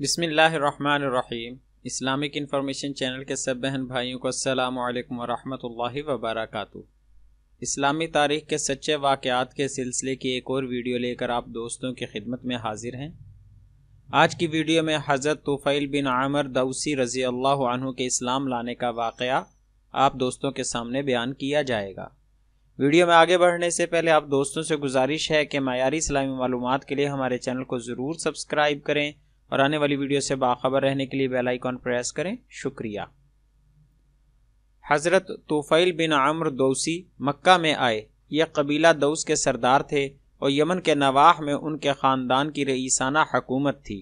बिसमीम Islamic information channel के सब बहन भाइयों को अस्सलाम वालेकुम वरहमतुल्लाहि इस्लामी तारीख़ के सच्चे वाक़ात के सिलसिले की एक और वीडियो लेकर आप दोस्तों की खिदमत में हाजिर हैं आज की वीडियो में हज़रत तुफ़ैल बिन आमर दौसी रज़ी अल्लाह के इस्लाम लाने का वाक़ आप दोस्तों के सामने बयान किया जाएगा वीडियो में आगे बढ़ने से पहले आप दोस्तों से गुजारिश है कि मैारी इस्लामी मालूम के लिए हमारे चैनल को ज़रूर सब्सक्राइब करें और आने वाली वीडियो से बाखबर रहने के लिए बेल आइकॉन प्रेस करें शुक्रिया हज़रत तोफ़ैल बिन आम्र दोसी मक्का में आए यह कबीला दौस के सरदार थे और यमन के नवाह में उनके ख़ानदान की रईसाना हकूमत थी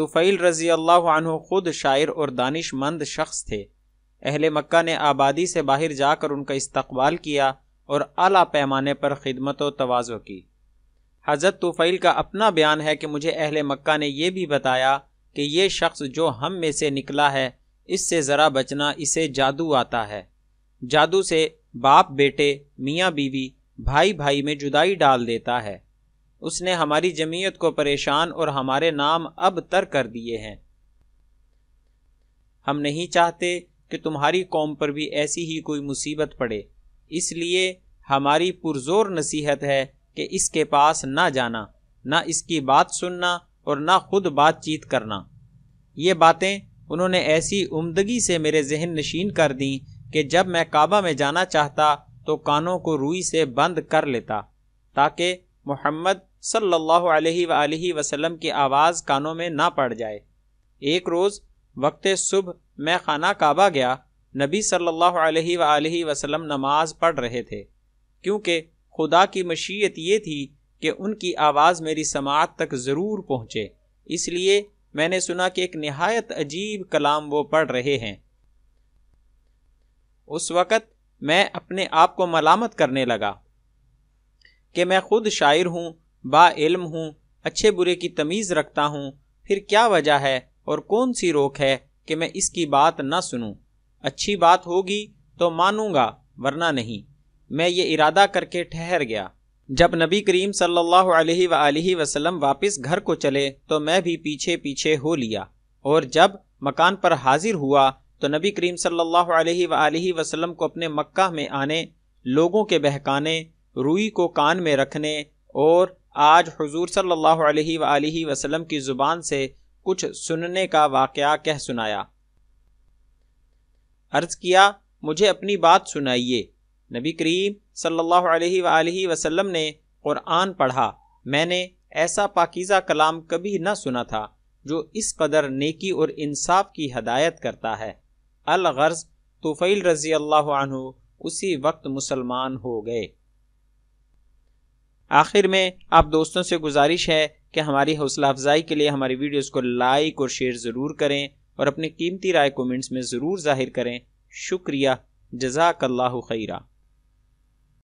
तुफ़ैल रज़ी अल्लाह ख़ुद शायर और दानिशमंद शख्स थे अहल मक्का ने आबादी से बाहर जाकर उनका इस्तबाल किया और अला पैमाने पर खिदमत तोज़ो की हज़रत तुफ़ैल का अपना बयान है कि मुझे अहल मक्का ने यह भी बताया कि ये शख्स जो हम में से निकला है इससे ज़रा बचना इसे जादू आता है जादू से बाप बेटे मियाँ बीवी भाई भाई में जुदाई डाल देता है उसने हमारी जमीयत को परेशान और हमारे नाम अब तर कर दिए हैं हम नहीं चाहते कि तुम्हारी कौम पर भी ऐसी ही कोई मुसीबत पड़े इसलिए हमारी पुरजोर नसीहत है कि इसके पास ना जाना ना इसकी बात सुनना और ना खुद बातचीत करना ये बातें उन्होंने ऐसी उमदगी से मेरे जहन नशीन कर दी कि जब मैं काबा में जाना चाहता तो कानों को रुई से बंद कर लेता ताकि मोहम्मद सल्लल्लाहु अलैहि वसल्लम की आवाज़ कानों में ना पड़ जाए एक रोज़ वक्त सुबह मैं खाना काबा गया नबी सल्लल्लाहु अलैहि वसल्लम नमाज पढ़ रहे थे क्योंकि खुदा की मशीयत ये थी कि उनकी आवाज़ मेरी समात तक ज़रूर पहुँचे इसलिए मैंने सुना कि एक नहायत अजीब कलाम वो पढ़ रहे हैं उस वक़्त मैं अपने आप को मलामत करने लगा कि मैं खुद शायर हूँ बाम हूँ अच्छे बुरे की तमीज़ रखता हूँ फिर क्या वजह है और कौन सी रोक है कि मैं इसकी बात ना सुनूं अच्छी बात होगी तो मानूंगा वरना नहीं मैं ये इरादा करके ठहर गया जब नबी करीम सल्लल्लाहु अलैहि वआलैहि वसल्लम वापस घर को चले तो मैं भी पीछे पीछे हो लिया और जब मकान पर हाजिर हुआ तो नबी करीम सल्लल्लाहु अलैहि वआलैहि वसल्लम को अपने मक्का में आने लोगों के बहकाने रुई को कान में रखने और आज हुजूर सल्लल्लाहु अलैहि वसल्लम की ज़ुबान से कुछ सुनने का वाक़ कह सुनाया अर्ज़ किया मुझे अपनी बात सुनाइए नबी करीम सल्लल्लाहु अलैहि वसल्लम ने क़ुरान पढ़ा मैंने ऐसा पाकिज़ा कलाम कभी न सुना था जो इस कदर नेकी और इंसाफ की हदायत करता है अलगर्ज तुफ़ैल रज़ी अल्लाह उसी वक्त मुसलमान हो गए आखिर में आप दोस्तों से गुजारिश है कि हमारी हौसला अफजाई के लिए हमारी वीडियोज़ को लाइक और शेयर ज़रूर करें और अपनी कीमती राय कमेंट्स में ज़रूर जाहिर करें शुक्रिया जजाकल्ला खैरा